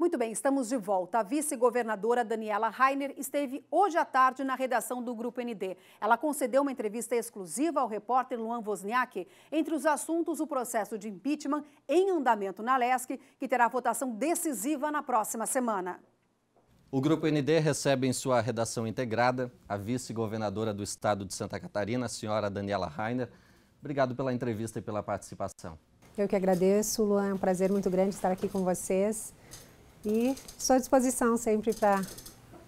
Muito bem, estamos de volta. A vice-governadora Daniela Rainer esteve hoje à tarde na redação do Grupo ND. Ela concedeu uma entrevista exclusiva ao repórter Luan Wozniak entre os assuntos o processo de impeachment em andamento na LESC, que terá votação decisiva na próxima semana. O Grupo ND recebe em sua redação integrada a vice-governadora do estado de Santa Catarina, a senhora Daniela Rainer. Obrigado pela entrevista e pela participação. Eu que agradeço, Luan. É um prazer muito grande estar aqui com vocês e estou à disposição sempre para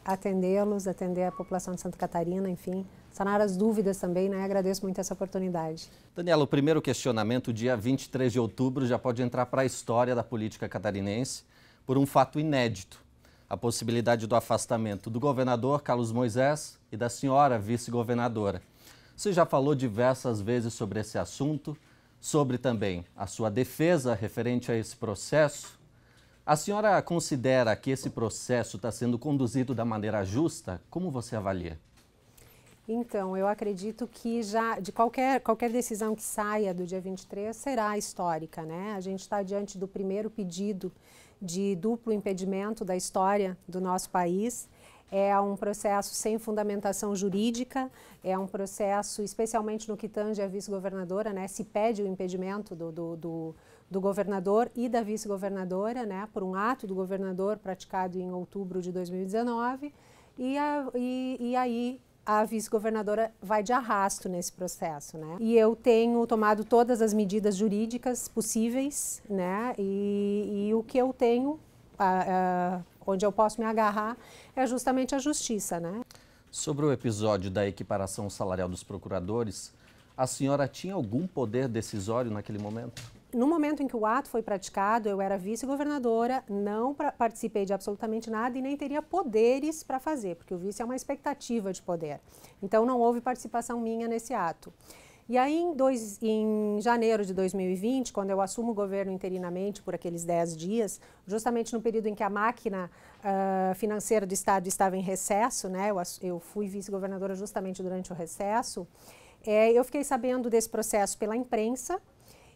atendê-los, atender a população de Santa Catarina, enfim, sanar as dúvidas também, né? Agradeço muito essa oportunidade. Daniela, o primeiro questionamento, dia 23 de outubro, já pode entrar para a história da política catarinense por um fato inédito. A possibilidade do afastamento do governador Carlos Moisés e da senhora vice-governadora. Você já falou diversas vezes sobre esse assunto, sobre também a sua defesa referente a esse processo, a senhora considera que esse processo está sendo conduzido da maneira justa? Como você avalia? Então, eu acredito que já de qualquer, qualquer decisão que saia do dia 23 será histórica, né? A gente está diante do primeiro pedido de duplo impedimento da história do nosso país. É um processo sem fundamentação jurídica, é um processo, especialmente no que tange a vice-governadora, né, se pede o impedimento do, do, do, do governador e da vice-governadora, né, por um ato do governador praticado em outubro de 2019. E, a, e, e aí a vice-governadora vai de arrasto nesse processo, né? E eu tenho tomado todas as medidas jurídicas possíveis, né? E, e o que eu tenho, a, a, onde eu posso me agarrar, é justamente a justiça, né? Sobre o episódio da equiparação salarial dos procuradores, a senhora tinha algum poder decisório naquele momento? no momento em que o ato foi praticado, eu era vice-governadora, não participei de absolutamente nada e nem teria poderes para fazer, porque o vice é uma expectativa de poder. Então, não houve participação minha nesse ato. E aí, em, dois, em janeiro de 2020, quando eu assumo o governo interinamente por aqueles 10 dias, justamente no período em que a máquina uh, financeira do Estado estava em recesso, né, eu, eu fui vice-governadora justamente durante o recesso, é, eu fiquei sabendo desse processo pela imprensa,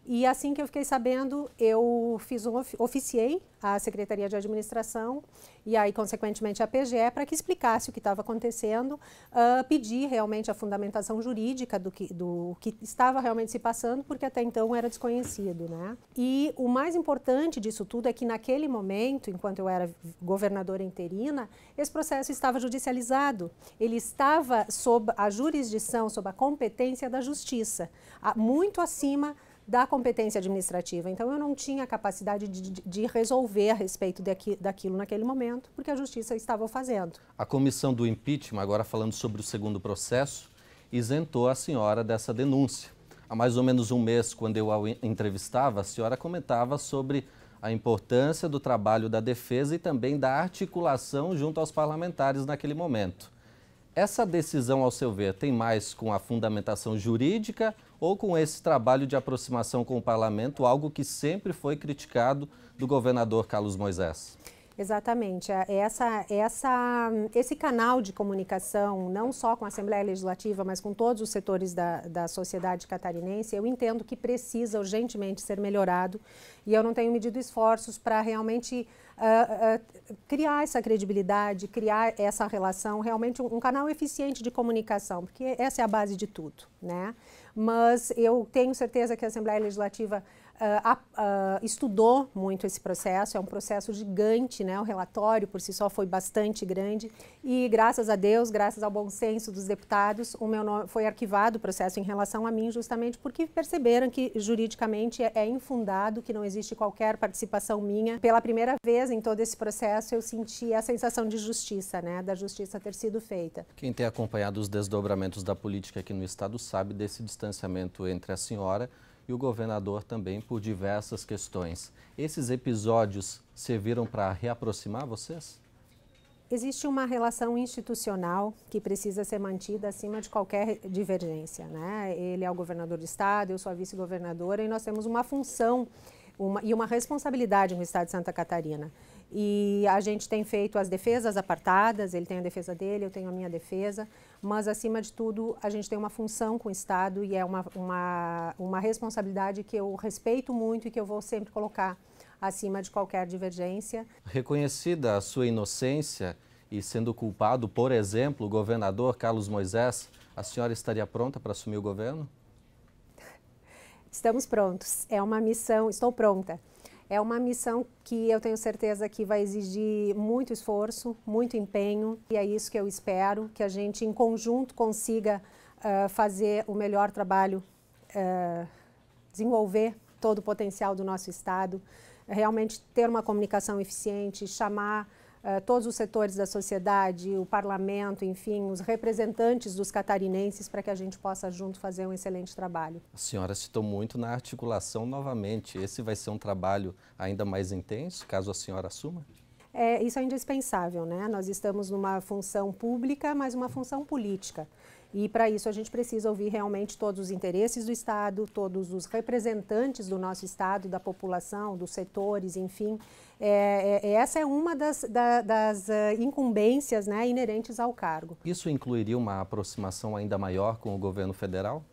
e assim que eu fiquei sabendo, eu fiz um of oficiei à Secretaria de Administração e aí, consequentemente, à PGE para que explicasse o que estava acontecendo, uh, pedi realmente a fundamentação jurídica do que, do que estava realmente se passando, porque até então era desconhecido. Né? E o mais importante disso tudo é que naquele momento, enquanto eu era governadora interina, esse processo estava judicializado. Ele estava sob a jurisdição, sob a competência da Justiça, muito acima da competência administrativa. Então, eu não tinha capacidade de, de resolver a respeito daqui, daquilo naquele momento, porque a justiça estava fazendo. A comissão do impeachment, agora falando sobre o segundo processo, isentou a senhora dessa denúncia. Há mais ou menos um mês, quando eu a entrevistava, a senhora comentava sobre a importância do trabalho da defesa e também da articulação junto aos parlamentares naquele momento. Essa decisão, ao seu ver, tem mais com a fundamentação jurídica ou com esse trabalho de aproximação com o parlamento, algo que sempre foi criticado do governador Carlos Moisés? Exatamente. É, é essa, é essa, esse canal de comunicação, não só com a Assembleia Legislativa, mas com todos os setores da, da sociedade catarinense, eu entendo que precisa urgentemente ser melhorado e eu não tenho medido esforços para realmente uh, uh, criar essa credibilidade, criar essa relação, realmente um, um canal eficiente de comunicação, porque essa é a base de tudo, né? Mas eu tenho certeza que a Assembleia Legislativa uh, uh, estudou muito esse processo, é um processo gigante, né? o relatório por si só foi bastante grande e graças a Deus, graças ao bom senso dos deputados, o meu nome, foi arquivado o processo em relação a mim justamente porque perceberam que juridicamente é, é infundado, que não existe qualquer participação minha. Pela primeira vez em todo esse processo eu senti a sensação de justiça, né? da justiça ter sido feita. Quem tem acompanhado os desdobramentos da política aqui no Estado sabe desse distanciamento entre a senhora e o governador também por diversas questões. Esses episódios serviram para reaproximar vocês? Existe uma relação institucional que precisa ser mantida acima de qualquer divergência. Né? Ele é o governador do estado, eu sou a vice-governadora e nós temos uma função uma, e uma responsabilidade no estado de Santa Catarina. E a gente tem feito as defesas apartadas, ele tem a defesa dele, eu tenho a minha defesa, mas acima de tudo a gente tem uma função com o Estado e é uma, uma, uma responsabilidade que eu respeito muito e que eu vou sempre colocar acima de qualquer divergência. Reconhecida a sua inocência e sendo culpado, por exemplo, o governador Carlos Moisés, a senhora estaria pronta para assumir o governo? Estamos prontos. É uma missão, estou pronta. É uma missão que eu tenho certeza que vai exigir muito esforço, muito empenho, e é isso que eu espero, que a gente em conjunto consiga uh, fazer o melhor trabalho, uh, desenvolver todo o potencial do nosso Estado, realmente ter uma comunicação eficiente, chamar eh, todos os setores da sociedade, o parlamento, enfim, os representantes dos catarinenses, para que a gente possa junto fazer um excelente trabalho. A senhora citou muito na articulação novamente. Esse vai ser um trabalho ainda mais intenso, caso a senhora assuma? é, isso é indispensável, né? Nós estamos numa função pública, mas uma função política. E para isso a gente precisa ouvir realmente todos os interesses do Estado, todos os representantes do nosso Estado, da população, dos setores, enfim. É, é, é essa é uma das, da, das eh, incumbências né, inerentes ao cargo. Isso incluiria uma aproximação ainda maior com o governo federal?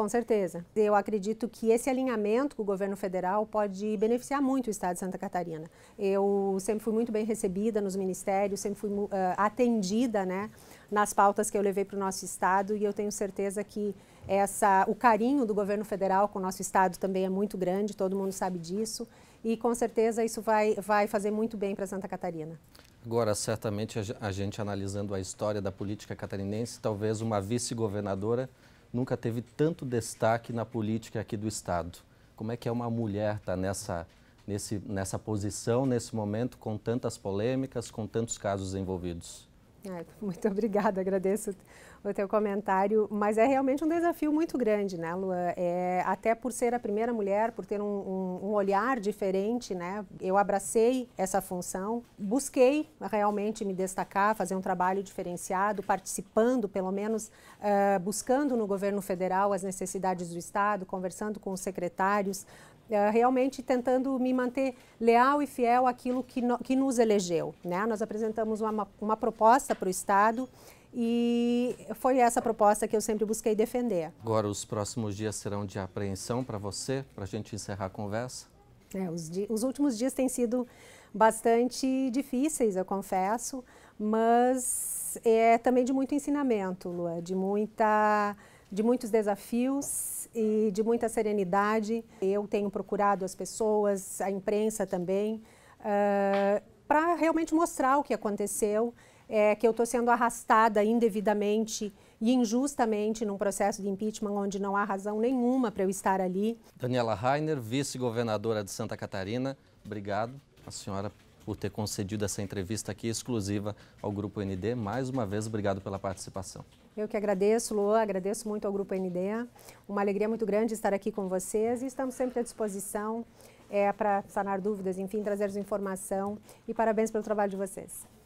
Com certeza. Eu acredito que esse alinhamento com o governo federal pode beneficiar muito o Estado de Santa Catarina. Eu sempre fui muito bem recebida nos ministérios, sempre fui uh, atendida né, nas pautas que eu levei para o nosso Estado e eu tenho certeza que essa, o carinho do governo federal com o nosso Estado também é muito grande, todo mundo sabe disso e com certeza isso vai, vai fazer muito bem para Santa Catarina. Agora, certamente a gente analisando a história da política catarinense, talvez uma vice-governadora nunca teve tanto destaque na política aqui do Estado. Como é que é uma mulher estar tá nessa, nesse, nessa posição, nesse momento, com tantas polêmicas, com tantos casos envolvidos? Muito obrigada, agradeço o teu comentário, mas é realmente um desafio muito grande, né, Lua? É, até por ser a primeira mulher, por ter um, um, um, olhar diferente, né? Eu abracei essa função, busquei realmente me destacar, fazer um trabalho diferenciado, participando, pelo menos uh, buscando no governo federal as necessidades do Estado, conversando com os secretários, é, realmente tentando me manter leal e fiel àquilo que, no, que nos elegeu. Né? Nós apresentamos uma, uma proposta para o Estado e foi essa proposta que eu sempre busquei defender. Agora, os próximos dias serão de apreensão para você, para a gente encerrar a conversa? É, os, os últimos dias têm sido bastante difíceis, eu confesso, mas é também de muito ensinamento, Lua, de, muita, de muitos desafios e de muita serenidade. Eu tenho procurado as pessoas, a imprensa também, uh, eh, para realmente mostrar o que aconteceu, é, que eu estou sendo arrastada indevidamente e injustamente num processo de impeachment onde não há razão nenhuma para eu estar ali. Daniela Rainer, vice-governadora de Santa Catarina, obrigado a senhora por ter concedido essa entrevista aqui exclusiva ao Grupo ND. Mais uma vez, obrigado pela participação. Eu que agradeço, Luan, agradeço muito ao Grupo ND. Uma alegria muito grande estar aqui com vocês e estamos sempre à disposição é, para sanar dúvidas, enfim, trazer informação. E parabéns pelo trabalho de vocês.